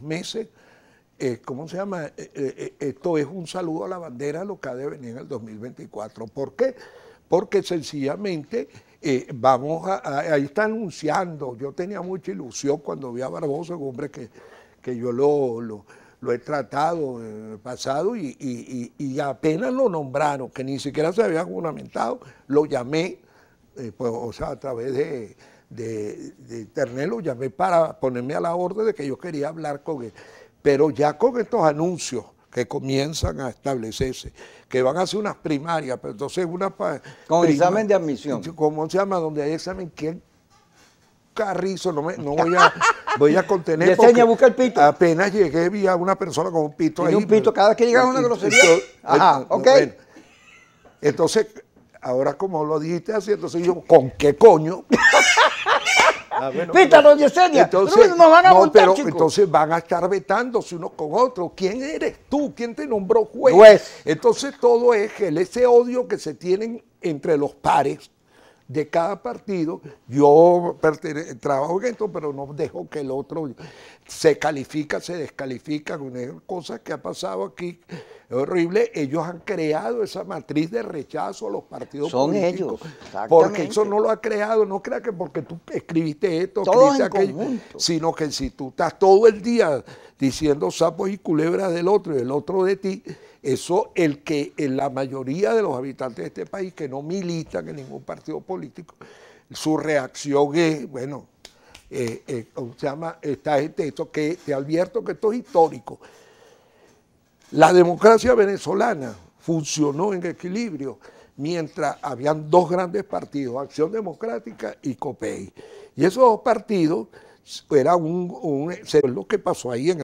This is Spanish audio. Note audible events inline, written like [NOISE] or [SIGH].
meses, eh, ¿cómo se llama? Eh, eh, esto es un saludo a la bandera, lo que ha de venir en el 2024. ¿Por qué? Porque sencillamente vamos a, ahí está anunciando, yo tenía mucha ilusión cuando vi a Barbosa, un hombre que, que yo lo, lo he tratado en el pasado y, apenas lo nombraron, que ni siquiera se había fundamentado, lo llamé, pues, o sea, a través de, de, de Internet lo llamé para ponerme a la orden de que yo quería hablar con él. Pero ya con estos anuncios que comienzan a establecerse, que van a ser unas primarias, pero pues, entonces una... Con examen de admisión. ¿Cómo se llama? Donde hay examen, ¿quién carrizo, no, no voy, a, [LAUGHS] voy a contener. busca el pito. Apenas llegué, vi a una persona con un pito ahí. un pito, pues, cada vez que llega una grosería. Ajá, ok. Entonces, ahora como lo dijiste así, entonces yo, ¿con qué coño? [LAUGHS] Ah, entonces, van a Entonces van a estar vetándose unos con otro, ¿Quién eres tú? ¿Quién te nombró juez? entonces todo es el, ese odio que se tienen entre los pares de cada partido. Yo trabajo en esto, pero no dejo que el otro se califica, se descalifica, una cosa que ha pasado aquí es horrible. Ellos han creado esa matriz de rechazo a los partidos políticos. Son ellos. Porque eso no lo ha creado. No crea que porque tú escribiste esto, escribiste Sino que si tú estás todo el día diciendo sapos y culebras del otro y del otro de ti, eso el que la mayoría de los habitantes de este país que no militan en ningún partido político, su reacción es, bueno, eh, eh, se llama, esta gente, esto que te advierto que esto es histórico. La democracia venezolana funcionó en equilibrio mientras habían dos grandes partidos, Acción Democrática y COPEI. Y esos dos partidos eran un, lo que pasó ahí en